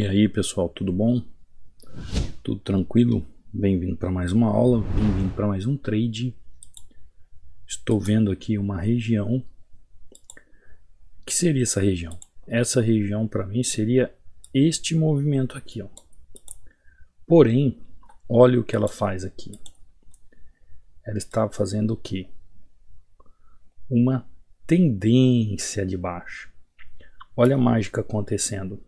E aí pessoal, tudo bom? Tudo tranquilo? Bem-vindo para mais uma aula, bem-vindo para mais um trade. Estou vendo aqui uma região. O que seria essa região? Essa região para mim seria este movimento aqui. Ó. Porém, olha o que ela faz aqui. Ela está fazendo o que? Uma tendência de baixo Olha a mágica acontecendo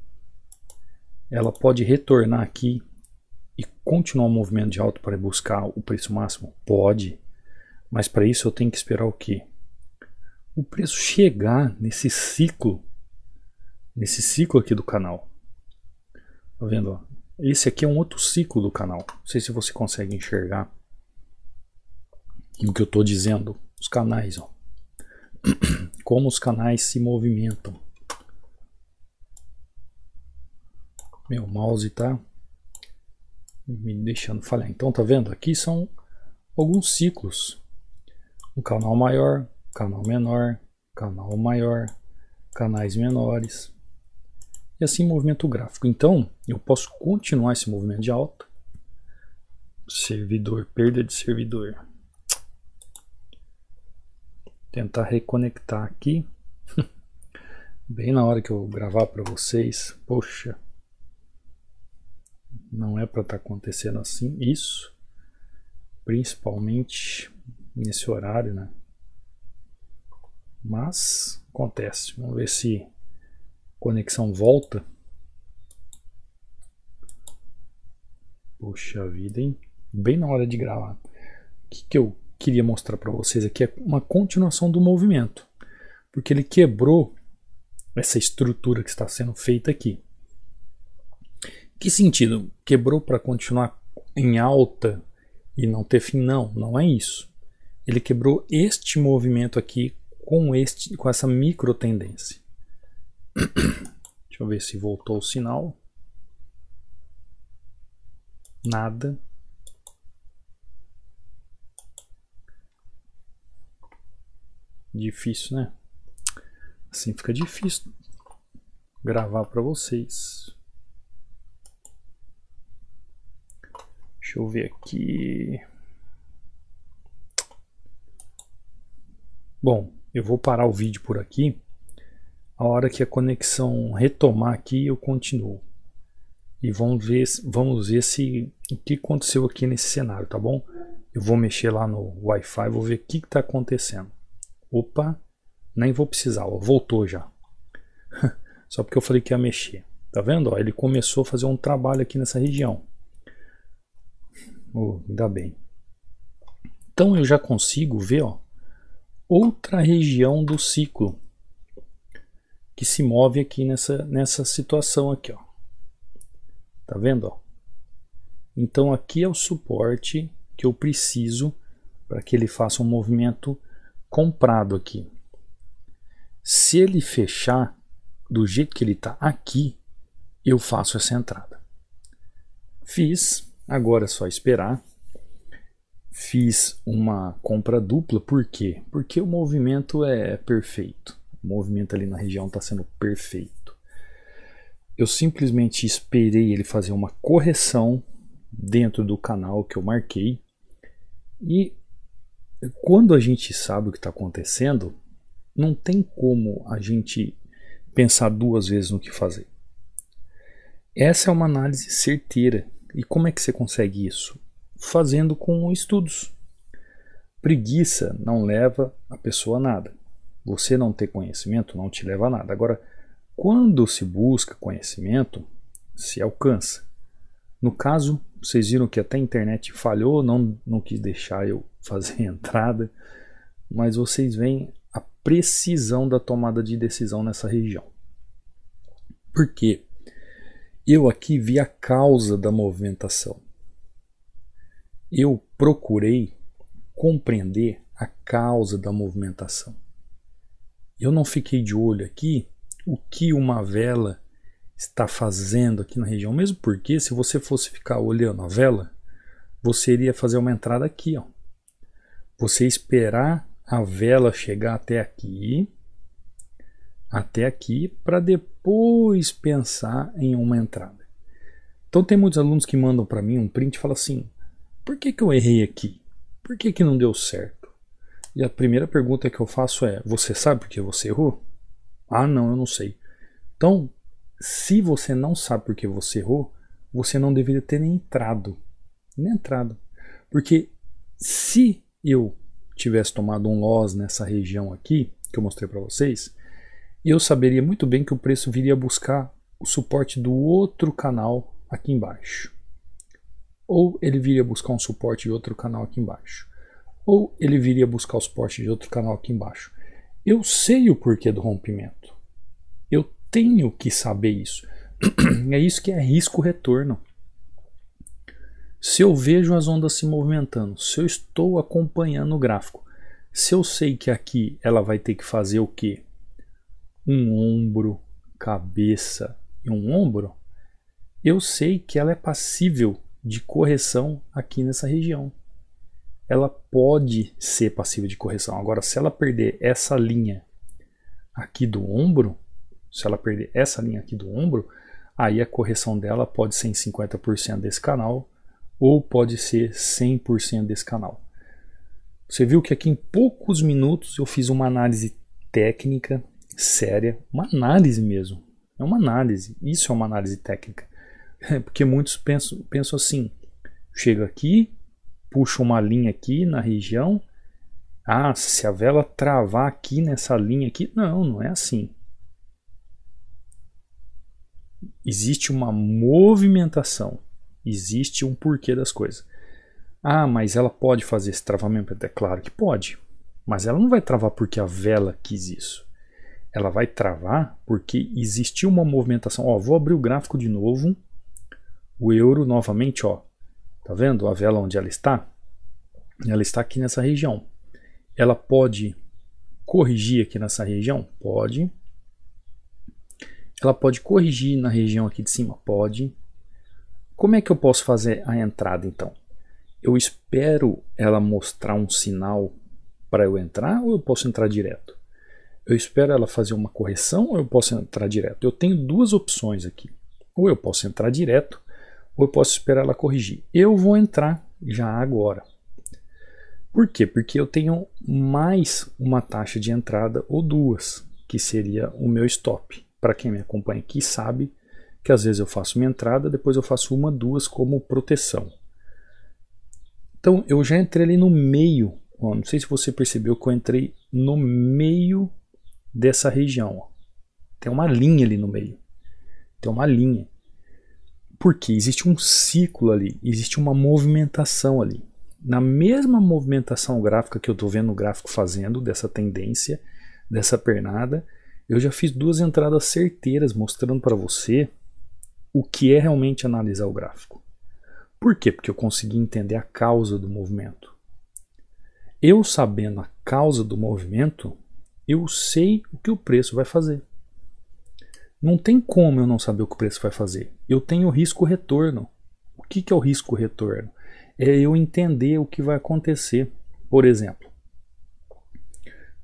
ela pode retornar aqui e continuar o movimento de alta para buscar o preço máximo? Pode, mas para isso eu tenho que esperar o quê? O preço chegar nesse ciclo, nesse ciclo aqui do canal. Tá vendo? Esse aqui é um outro ciclo do canal. Não sei se você consegue enxergar o que eu estou dizendo. Os canais, ó. como os canais se movimentam. Meu mouse tá me deixando falhar. Então, tá vendo? Aqui são alguns ciclos. Um canal maior, canal menor, canal maior, canais menores. E assim movimento gráfico. Então, eu posso continuar esse movimento de alta. Servidor, perda de servidor. Tentar reconectar aqui. Bem na hora que eu gravar para vocês. Poxa. Não é para estar tá acontecendo assim, isso, principalmente nesse horário, né? Mas acontece. Vamos ver se conexão volta. puxa vida, hein? Bem na hora de gravar. O que, que eu queria mostrar para vocês aqui é uma continuação do movimento, porque ele quebrou essa estrutura que está sendo feita aqui. Que sentido? Quebrou para continuar em alta e não ter fim? Não, não é isso. Ele quebrou este movimento aqui com, este, com essa micro tendência. Deixa eu ver se voltou o sinal. Nada. Difícil, né? Assim fica difícil gravar para vocês. eu ver aqui. Bom, eu vou parar o vídeo por aqui. A hora que a conexão retomar aqui, eu continuo. E vamos ver, vamos ver se o que aconteceu aqui nesse cenário, tá bom? Eu vou mexer lá no Wi-Fi, vou ver o que está acontecendo. Opa, nem vou precisar, ó, voltou já. Só porque eu falei que ia mexer. Tá vendo? Ó, ele começou a fazer um trabalho aqui nessa região. Oh, ainda bem. Então eu já consigo ver ó, outra região do ciclo que se move aqui nessa, nessa situação aqui. Ó. Tá vendo? Ó? Então aqui é o suporte que eu preciso para que ele faça um movimento comprado aqui. Se ele fechar do jeito que ele está aqui, eu faço essa entrada. Fiz, Agora é só esperar. Fiz uma compra dupla, por quê? Porque o movimento é perfeito. O movimento ali na região está sendo perfeito. Eu simplesmente esperei ele fazer uma correção dentro do canal que eu marquei. E quando a gente sabe o que está acontecendo, não tem como a gente pensar duas vezes no que fazer. Essa é uma análise certeira e como é que você consegue isso? Fazendo com estudos. Preguiça não leva a pessoa a nada. Você não ter conhecimento não te leva a nada. Agora, quando se busca conhecimento, se alcança. No caso, vocês viram que até a internet falhou, não, não quis deixar eu fazer a entrada, mas vocês veem a precisão da tomada de decisão nessa região. Por quê? Eu aqui vi a causa da movimentação. Eu procurei compreender a causa da movimentação. Eu não fiquei de olho aqui o que uma vela está fazendo aqui na região, mesmo porque se você fosse ficar olhando a vela, você iria fazer uma entrada aqui, ó. Você esperar a vela chegar até aqui até aqui para depois pensar em uma entrada. Então tem muitos alunos que mandam para mim um print e falam assim: por que, que eu errei aqui? Por que, que não deu certo? E a primeira pergunta que eu faço é: você sabe por que você errou? Ah, não, eu não sei. Então, se você não sabe por que você errou, você não deveria ter nem entrado. Nem entrado. Porque se eu tivesse tomado um loss nessa região aqui, que eu mostrei para vocês, e eu saberia muito bem que o preço viria buscar o suporte do outro canal aqui embaixo. Ou ele viria buscar um suporte de outro canal aqui embaixo. Ou ele viria buscar o suporte de outro canal aqui embaixo. Eu sei o porquê do rompimento. Eu tenho que saber isso. É isso que é risco-retorno. Se eu vejo as ondas se movimentando, se eu estou acompanhando o gráfico, se eu sei que aqui ela vai ter que fazer o quê? um ombro, cabeça e um ombro, eu sei que ela é passível de correção aqui nessa região. Ela pode ser passível de correção. Agora, se ela perder essa linha aqui do ombro, se ela perder essa linha aqui do ombro, aí a correção dela pode ser em 50% desse canal ou pode ser 100% desse canal. Você viu que aqui em poucos minutos eu fiz uma análise técnica séria, uma análise mesmo. É uma análise, isso é uma análise técnica. É porque muitos pensam, pensam assim: chega aqui, puxa uma linha aqui na região. Ah, se a vela travar aqui nessa linha aqui, não, não é assim. Existe uma movimentação, existe um porquê das coisas. Ah, mas ela pode fazer esse travamento? É claro que pode, mas ela não vai travar porque a vela quis isso ela vai travar porque existiu uma movimentação. Ó, vou abrir o gráfico de novo. O euro novamente, ó. Tá vendo a vela onde ela está? Ela está aqui nessa região. Ela pode corrigir aqui nessa região? Pode. Ela pode corrigir na região aqui de cima? Pode. Como é que eu posso fazer a entrada então? Eu espero ela mostrar um sinal para eu entrar ou eu posso entrar direto? eu espero ela fazer uma correção ou eu posso entrar direto? Eu tenho duas opções aqui. Ou eu posso entrar direto, ou eu posso esperar ela corrigir. Eu vou entrar já agora. Por quê? Porque eu tenho mais uma taxa de entrada ou duas, que seria o meu stop. Para quem me acompanha aqui sabe que às vezes eu faço minha entrada, depois eu faço uma, duas como proteção. Então eu já entrei ali no meio. não sei se você percebeu que eu entrei no meio dessa região. Ó. Tem uma linha ali no meio. Tem uma linha. Porque existe um ciclo ali, existe uma movimentação ali. Na mesma movimentação gráfica que eu estou vendo o gráfico fazendo, dessa tendência, dessa pernada, eu já fiz duas entradas certeiras mostrando para você o que é realmente analisar o gráfico. Por quê? Porque eu consegui entender a causa do movimento. Eu sabendo a causa do movimento, eu sei o que o preço vai fazer. Não tem como eu não saber o que o preço vai fazer. Eu tenho risco retorno. O que, que é o risco retorno? É eu entender o que vai acontecer. Por exemplo,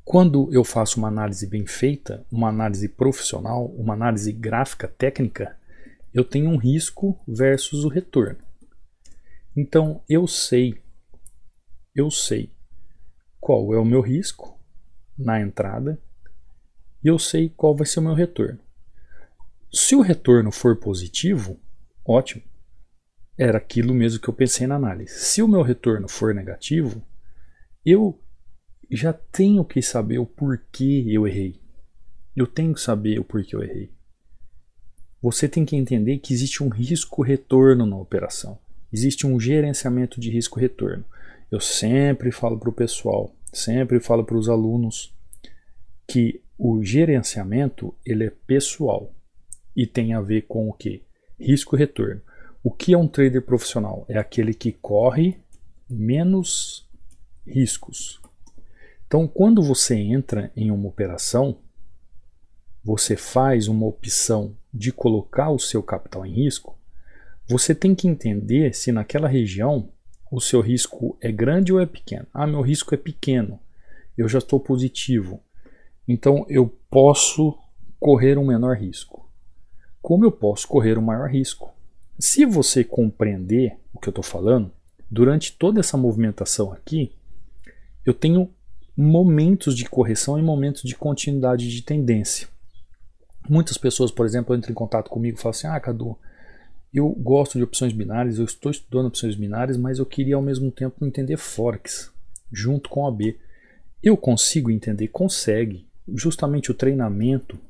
quando eu faço uma análise bem feita, uma análise profissional, uma análise gráfica técnica, eu tenho um risco versus o retorno. Então eu sei, eu sei qual é o meu risco na entrada e eu sei qual vai ser o meu retorno. Se o retorno for positivo, ótimo. Era aquilo mesmo que eu pensei na análise. Se o meu retorno for negativo, eu já tenho que saber o porquê eu errei. Eu tenho que saber o porquê eu errei. Você tem que entender que existe um risco-retorno na operação. Existe um gerenciamento de risco-retorno. Eu sempre falo para o pessoal: Sempre falo para os alunos que o gerenciamento ele é pessoal e tem a ver com o que? Risco e retorno. O que é um trader profissional? É aquele que corre menos riscos. Então, quando você entra em uma operação, você faz uma opção de colocar o seu capital em risco, você tem que entender se naquela região o seu risco é grande ou é pequeno? Ah, meu risco é pequeno. Eu já estou positivo. Então eu posso correr um menor risco. Como eu posso correr um maior risco? Se você compreender o que eu estou falando, durante toda essa movimentação aqui, eu tenho momentos de correção e momentos de continuidade de tendência. Muitas pessoas, por exemplo, entram em contato comigo e falam assim: Ah, Cadu, eu gosto de opções binárias, eu estou estudando opções binárias, mas eu queria ao mesmo tempo entender Forex junto com a B. Eu consigo entender? Consegue. Justamente o treinamento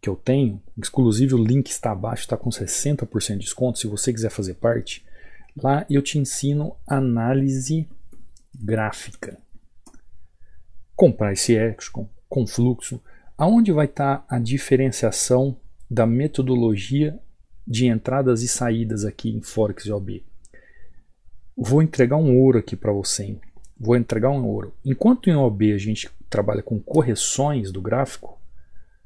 que eu tenho, exclusivo, o link está abaixo, está com 60% de desconto. Se você quiser fazer parte, lá eu te ensino análise gráfica. Comprar esse Excom, com fluxo, aonde vai estar tá a diferenciação da metodologia de entradas e saídas aqui em Forex e OB. Vou entregar um ouro aqui para você. Hein? Vou entregar um ouro. Enquanto em OB a gente trabalha com correções do gráfico,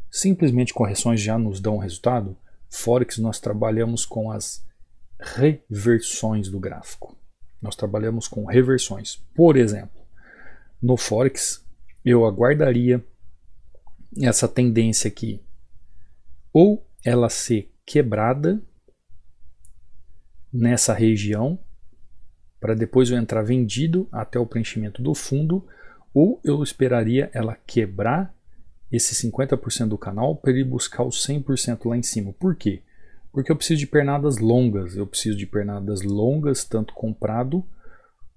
simplesmente correções já nos dão um resultado. Forex nós trabalhamos com as reversões do gráfico. Nós trabalhamos com reversões. Por exemplo, no Forex eu aguardaria essa tendência aqui ou ela ser quebrada nessa região para depois eu entrar vendido até o preenchimento do fundo, ou eu esperaria ela quebrar esse 50% do canal para ele buscar os 100% lá em cima. Por quê? Porque eu preciso de pernadas longas, eu preciso de pernadas longas, tanto comprado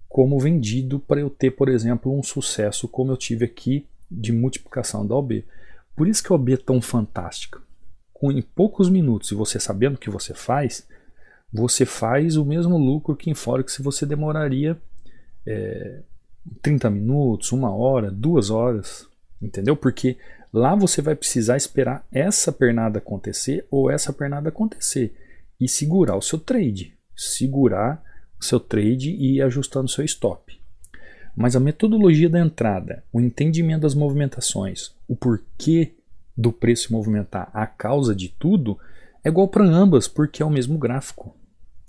como vendido, para eu ter, por exemplo, um sucesso como eu tive aqui de multiplicação da OB. Por isso que a OB é tão fantástica com em poucos minutos e você sabendo o que você faz, você faz o mesmo lucro que em Forex se você demoraria é, 30 minutos, uma hora, duas horas, entendeu? Porque lá você vai precisar esperar essa pernada acontecer ou essa pernada acontecer e segurar o seu trade, segurar o seu trade e ir ajustando o seu stop. Mas a metodologia da entrada, o entendimento das movimentações, o porquê do preço movimentar a causa de tudo é igual para ambas, porque é o mesmo gráfico.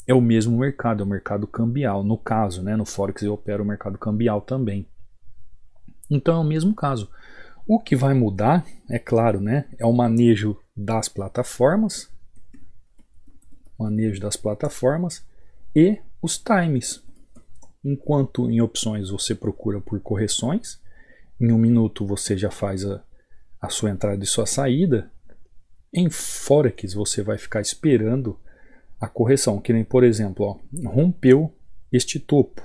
É o mesmo mercado, é o mercado cambial. No caso, né, no Forex eu opero o mercado cambial também. Então é o mesmo caso. O que vai mudar, é claro, né, é o manejo das plataformas, manejo das plataformas e os times. Enquanto em opções você procura por correções, em um minuto você já faz a, a sua entrada e sua saída, em Forex você vai ficar esperando a correção, que nem por exemplo, ó, rompeu este topo.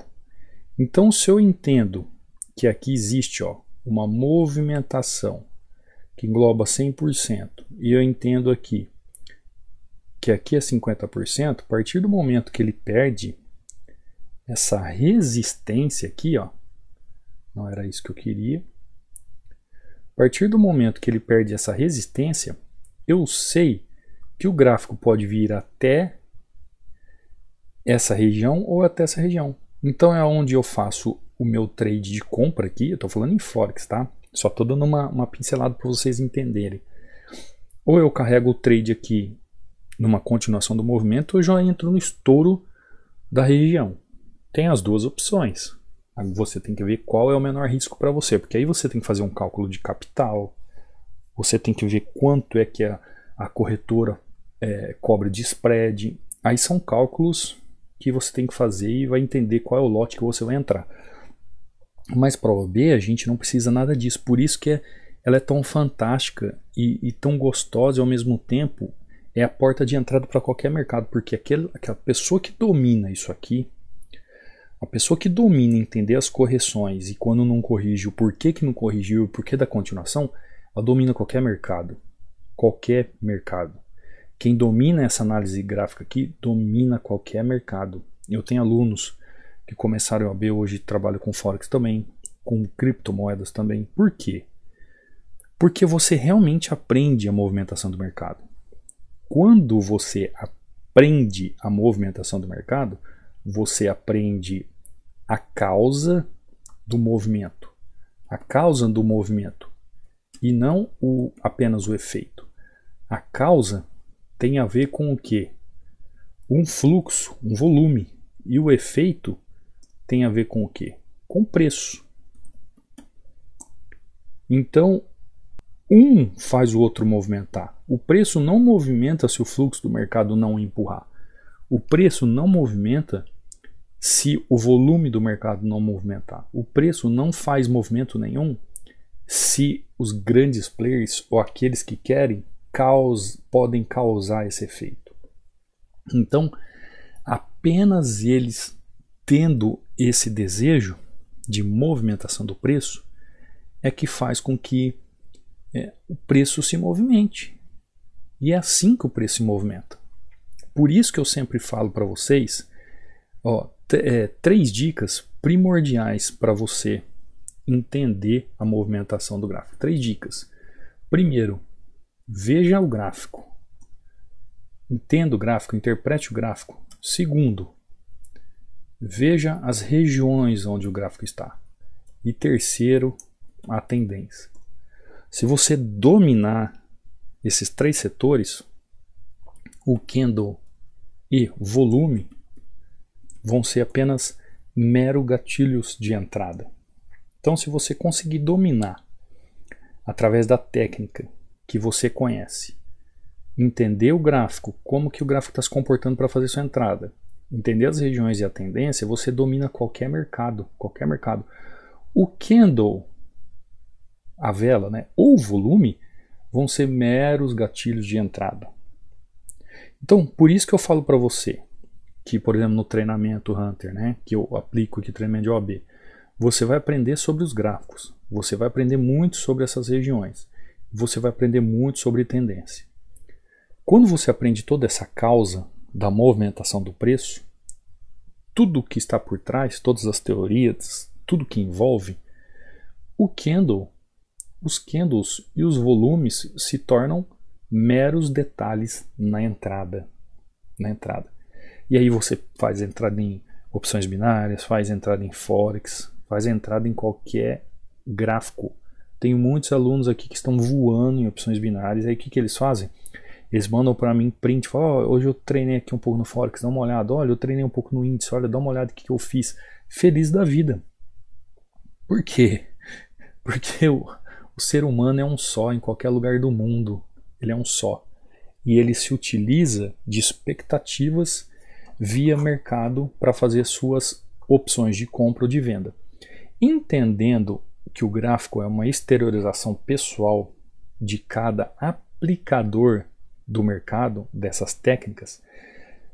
Então, se eu entendo que aqui existe ó, uma movimentação que engloba 100%, e eu entendo aqui que aqui é 50%, a partir do momento que ele perde essa resistência aqui, ó, não era isso que eu queria, a partir do momento que ele perde essa resistência, eu sei que o gráfico pode vir até essa região ou até essa região. Então é onde eu faço o meu trade de compra aqui. Eu estou falando em Forex, tá? Só estou dando uma, uma pincelada para vocês entenderem. Ou eu carrego o trade aqui numa continuação do movimento, ou eu já entro no estouro da região. Tem as duas opções. Você tem que ver qual é o menor risco para você, porque aí você tem que fazer um cálculo de capital, você tem que ver quanto é que a, a corretora é, de spread. Aí são cálculos que você tem que fazer e vai entender qual é o lote que você vai entrar. Mas para o B a gente não precisa nada disso, por isso que é, ela é tão fantástica e, e tão gostosa e ao mesmo tempo é a porta de entrada para qualquer mercado, porque aquele, aquela pessoa que domina isso aqui, a pessoa que domina entender as correções e quando não corrige, o porquê que não corrigiu, o porquê da continuação, ela domina qualquer mercado. Qualquer mercado. Quem domina essa análise gráfica aqui, domina qualquer mercado. Eu tenho alunos que começaram a ver hoje trabalham com Forex também, com criptomoedas também. Por quê? Porque você realmente aprende a movimentação do mercado. Quando você aprende a movimentação do mercado, você aprende a causa do movimento. A causa do movimento e não o, apenas o efeito. A causa tem a ver com o que? Um fluxo, um volume. E o efeito tem a ver com o que? Com preço. Então, um faz o outro movimentar. O preço não movimenta se o fluxo do mercado não empurrar. O preço não movimenta se o volume do mercado não movimentar. O preço não faz movimento nenhum se os grandes players ou aqueles que querem podem causar esse efeito. Então, apenas eles tendo esse desejo de movimentação do preço é que faz com que é, o preço se movimente. E é assim que o preço se movimenta. Por isso que eu sempre falo para vocês, ó, é, três dicas primordiais para você entender a movimentação do gráfico. Três dicas. Primeiro, veja o gráfico. Entenda o gráfico, interprete o gráfico. Segundo, veja as regiões onde o gráfico está. E terceiro, a tendência. Se você dominar esses três setores, o candle e volume, vão ser apenas mero gatilhos de entrada. Então, se você conseguir dominar através da técnica que você conhece, entender o gráfico, como que o gráfico está se comportando para fazer sua entrada, entender as regiões e a tendência, você domina qualquer mercado, qualquer mercado. O candle, a vela, né, ou o volume vão ser meros gatilhos de entrada. Então, por isso que eu falo para você, que, por exemplo, no treinamento Hunter, né, que eu aplico aqui treinamento de OAB, você vai aprender sobre os gráficos, você vai aprender muito sobre essas regiões, você vai aprender muito sobre tendência. Quando você aprende toda essa causa da movimentação do preço, tudo que está por trás, todas as teorias, tudo que envolve, o candle, os candles e os volumes se tornam meros detalhes na entrada, na entrada. E aí você faz entrada em opções binárias, faz entrada em forex, faz entrada em qualquer gráfico. Tenho muitos alunos aqui que estão voando em opções binárias. Aí o que, que eles fazem? Eles mandam para mim print, falam, oh, hoje eu treinei aqui um pouco no Forex, dá uma olhada, olha, eu treinei um pouco no índice, olha, dá uma olhada o que, que eu fiz. Feliz da vida. Por quê? Porque o, o ser humano é um só em qualquer lugar do mundo. Ele é um só. E ele se utiliza de expectativas via mercado para fazer suas opções de compra ou de venda. Entendendo que o gráfico é uma exteriorização pessoal de cada aplicador do mercado dessas técnicas,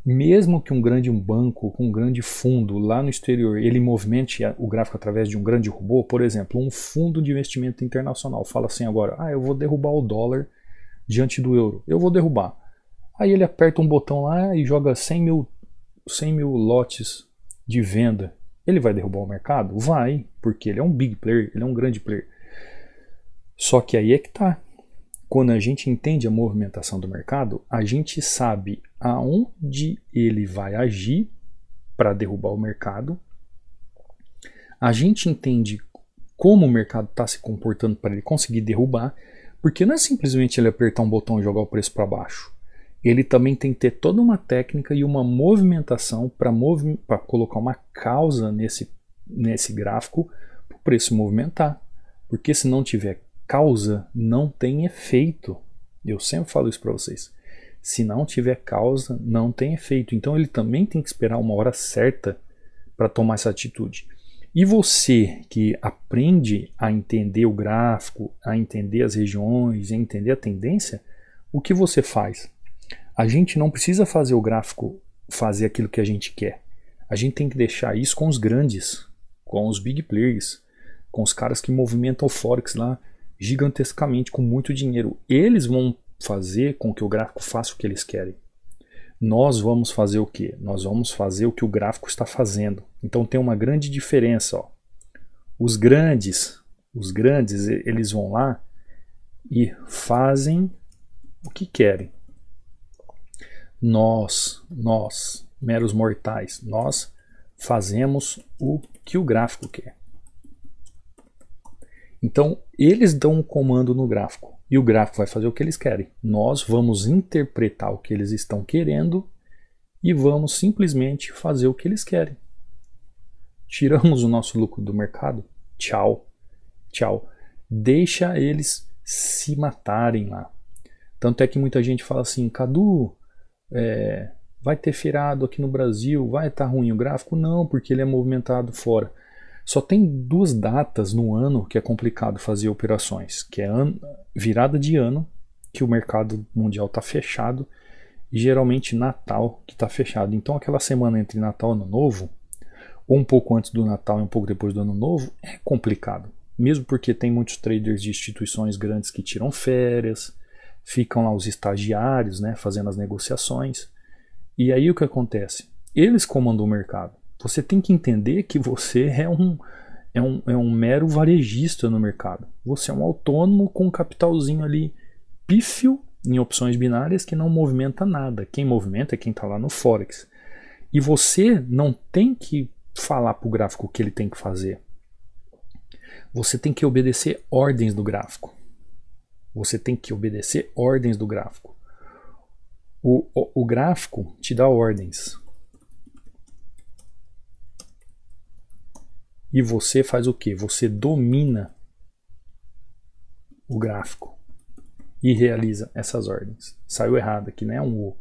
mesmo que um grande banco, um grande fundo lá no exterior, ele movimente o gráfico através de um grande robô, por exemplo, um fundo de investimento internacional fala assim agora, ah, eu vou derrubar o dólar diante do euro, eu vou derrubar. Aí ele aperta um botão lá e joga 100 mil 100 mil lotes de venda, ele vai derrubar o mercado? Vai, porque ele é um big player, ele é um grande player. Só que aí é que tá. Quando a gente entende a movimentação do mercado, a gente sabe aonde ele vai agir para derrubar o mercado. A gente entende como o mercado está se comportando para ele conseguir derrubar, porque não é simplesmente ele apertar um botão e jogar o preço para baixo ele também tem que ter toda uma técnica e uma movimentação para movi colocar uma causa nesse, nesse gráfico para o preço movimentar. Porque se não tiver causa, não tem efeito. Eu sempre falo isso para vocês. Se não tiver causa, não tem efeito. Então ele também tem que esperar uma hora certa para tomar essa atitude. E você que aprende a entender o gráfico, a entender as regiões, a entender a tendência, o que você faz? A gente não precisa fazer o gráfico fazer aquilo que a gente quer. A gente tem que deixar isso com os grandes, com os big players, com os caras que movimentam o Forex lá gigantescamente, com muito dinheiro. Eles vão fazer com que o gráfico faça o que eles querem. Nós vamos fazer o que? Nós vamos fazer o que o gráfico está fazendo. Então tem uma grande diferença. Ó. Os grandes, os grandes, eles vão lá e fazem o que querem. Nós, nós, meros mortais, nós fazemos o que o gráfico quer. Então, eles dão um comando no gráfico e o gráfico vai fazer o que eles querem. Nós vamos interpretar o que eles estão querendo e vamos simplesmente fazer o que eles querem. Tiramos o nosso lucro do mercado? Tchau. Tchau. Deixa eles se matarem lá. Tanto é que muita gente fala assim, Cadu, é, vai ter feriado aqui no Brasil, vai estar tá ruim o gráfico? Não, porque ele é movimentado fora. Só tem duas datas no ano que é complicado fazer operações, que é virada de ano, que o mercado mundial está fechado, e geralmente Natal que está fechado. Então aquela semana entre Natal e Ano Novo, ou um pouco antes do Natal e um pouco depois do Ano Novo, é complicado. Mesmo porque tem muitos traders de instituições grandes que tiram férias, ficam lá os estagiários, né, fazendo as negociações. E aí o que acontece? Eles comandam o mercado. Você tem que entender que você é um, é um, é um mero varejista no mercado. Você é um autônomo com um capitalzinho ali pífio em opções binárias que não movimenta nada. Quem movimenta é quem está lá no Forex. E você não tem que falar para o gráfico o que ele tem que fazer. Você tem que obedecer ordens do gráfico. Você tem que obedecer ordens do gráfico. O, o, o gráfico te dá ordens. E você faz o que? Você domina o gráfico e realiza essas ordens. Saiu errado aqui, né? É um O.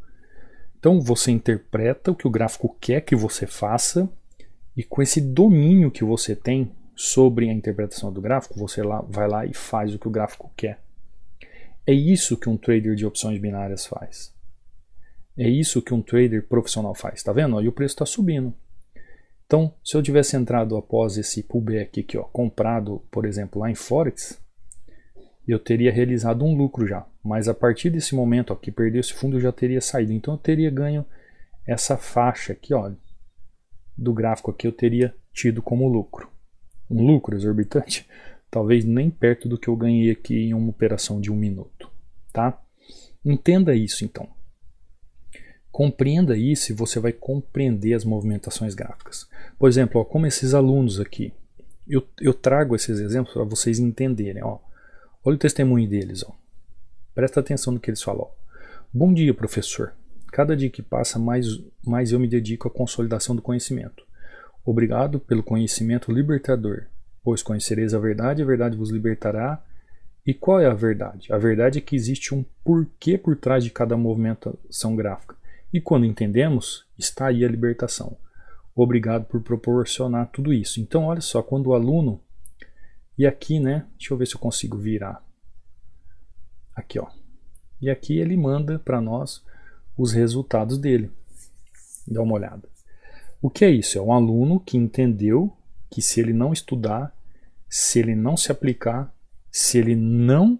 Então você interpreta o que o gráfico quer que você faça e com esse domínio que você tem sobre a interpretação do gráfico, você lá, vai lá e faz o que o gráfico quer. É isso que um trader de opções binárias faz. É isso que um trader profissional faz. Está vendo? E o preço está subindo. Então, se eu tivesse entrado após esse pullback aqui, ó, comprado, por exemplo, lá em Forex, eu teria realizado um lucro já. Mas a partir desse momento ó, que perdeu esse fundo, eu já teria saído. Então, eu teria ganho essa faixa aqui ó, do gráfico aqui, eu teria tido como lucro. Um lucro exorbitante? talvez nem perto do que eu ganhei aqui em uma operação de um minuto, tá? Entenda isso então. Compreenda isso e você vai compreender as movimentações gráficas. Por exemplo, ó, como esses alunos aqui, eu, eu trago esses exemplos para vocês entenderem. Ó. Olha o testemunho deles. Ó. Presta atenção no que eles falam. Ó. Bom dia, professor. Cada dia que passa, mais, mais eu me dedico à consolidação do conhecimento. Obrigado pelo conhecimento libertador Pois conhecereis a verdade, a verdade vos libertará. E qual é a verdade? A verdade é que existe um porquê por trás de cada movimentação gráfica. E quando entendemos, está aí a libertação. Obrigado por proporcionar tudo isso. Então, olha só, quando o aluno. E aqui, né? Deixa eu ver se eu consigo virar. Aqui, ó. E aqui ele manda para nós os resultados dele. Dá uma olhada. O que é isso? É um aluno que entendeu que se ele não estudar, se ele não se aplicar, se ele não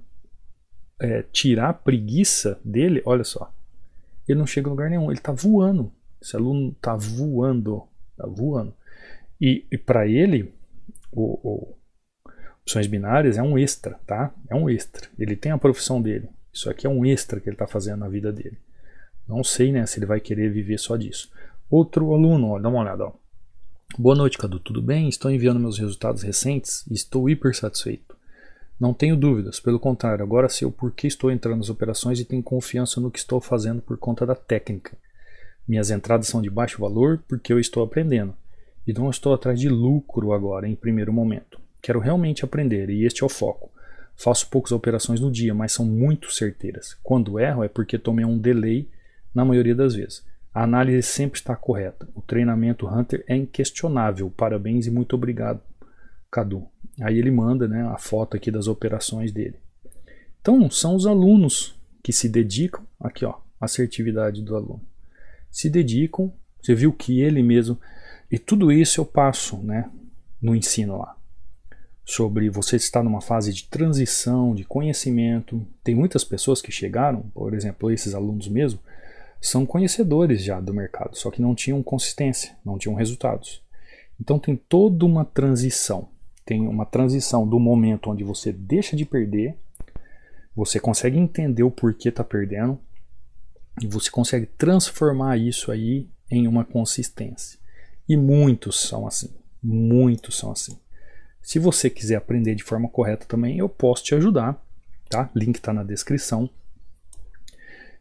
é, tirar a preguiça dele, olha só, ele não chega a lugar nenhum, ele está voando. Esse aluno está voando, está voando. E, e para ele, o, o, opções binárias é um extra, tá? É um extra. Ele tem a profissão dele. Isso aqui é um extra que ele está fazendo na vida dele. Não sei né, se ele vai querer viver só disso. Outro aluno, ó, dá uma olhada. Ó. Boa noite, Cadu. Tudo bem? Estou enviando meus resultados recentes e estou hiper satisfeito. Não tenho dúvidas, pelo contrário, agora sei o porquê estou entrando nas operações e tenho confiança no que estou fazendo por conta da técnica. Minhas entradas são de baixo valor porque eu estou aprendendo e não estou atrás de lucro agora em primeiro momento. Quero realmente aprender e este é o foco. Faço poucas operações no dia, mas são muito certeiras. Quando erro é porque tomei um delay na maioria das vezes. A análise sempre está correta. O treinamento Hunter é inquestionável. Parabéns e muito obrigado, Cadu. Aí ele manda né, a foto aqui das operações dele. Então, são os alunos que se dedicam, aqui ó, assertividade do aluno. Se dedicam, você viu que ele mesmo. E tudo isso eu passo né, no ensino lá. Sobre você estar numa fase de transição, de conhecimento. Tem muitas pessoas que chegaram, por exemplo, esses alunos mesmo, são conhecedores já do mercado, só que não tinham consistência, não tinham resultados. Então tem toda uma transição. Tem uma transição do momento onde você deixa de perder, você consegue entender o porquê está perdendo e você consegue transformar isso aí em uma consistência. E muitos são assim, muitos são assim. Se você quiser aprender de forma correta também, eu posso te ajudar, tá? Link está na descrição.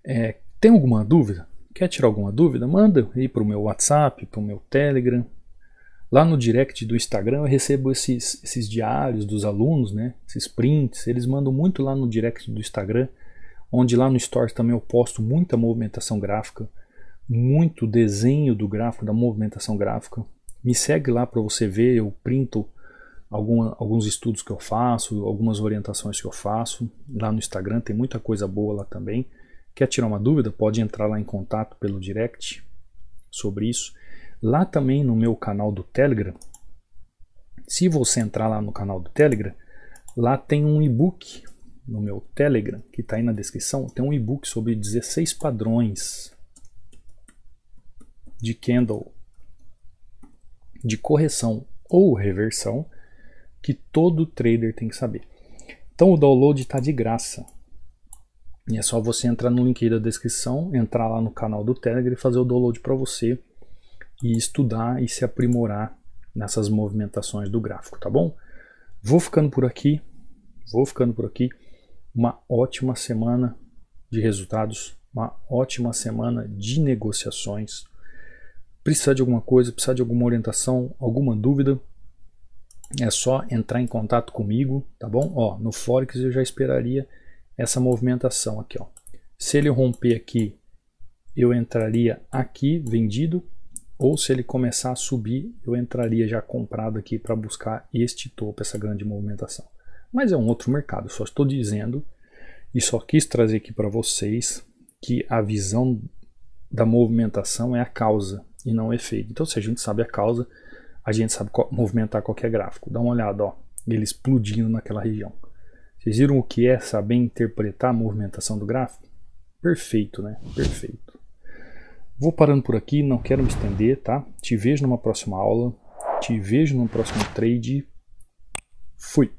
É, tem alguma dúvida? Quer tirar alguma dúvida? Manda aí para o meu WhatsApp, para o meu Telegram. Lá no direct do Instagram eu recebo esses, esses diários dos alunos, né? esses prints. Eles mandam muito lá no direct do Instagram, onde lá no Stories também eu posto muita movimentação gráfica, muito desenho do gráfico, da movimentação gráfica. Me segue lá para você ver, eu printo alguns estudos que eu faço, algumas orientações que eu faço lá no Instagram, tem muita coisa boa lá também. Quer tirar uma dúvida? Pode entrar lá em contato pelo direct sobre isso. Lá também no meu canal do Telegram, se você entrar lá no canal do Telegram, lá tem um e-book no meu Telegram, que está aí na descrição, tem um e-book sobre 16 padrões de candle de correção ou reversão que todo trader tem que saber. Então o download está de graça. E é só você entrar no link aí da descrição, entrar lá no canal do Telegram e fazer o download para você e estudar e se aprimorar nessas movimentações do gráfico, tá bom? Vou ficando por aqui, vou ficando por aqui. Uma ótima semana de resultados, uma ótima semana de negociações. Precisa de alguma coisa, Precisa de alguma orientação, alguma dúvida, é só entrar em contato comigo, tá bom? Ó, no Forex eu já esperaria essa movimentação aqui. Ó. Se ele romper aqui, eu entraria aqui vendido, ou se ele começar a subir, eu entraria já comprado aqui para buscar este topo, essa grande movimentação. Mas é um outro mercado, só estou dizendo e só quis trazer aqui para vocês que a visão da movimentação é a causa e não o efeito. Então, se a gente sabe a causa, a gente sabe movimentar qualquer gráfico. Dá uma olhada, ó, ele explodindo naquela região. Vocês viram o que é saber interpretar a movimentação do gráfico? Perfeito, né? Perfeito. Vou parando por aqui, não quero me estender, tá? Te vejo numa próxima aula, te vejo no próximo trade. Fui!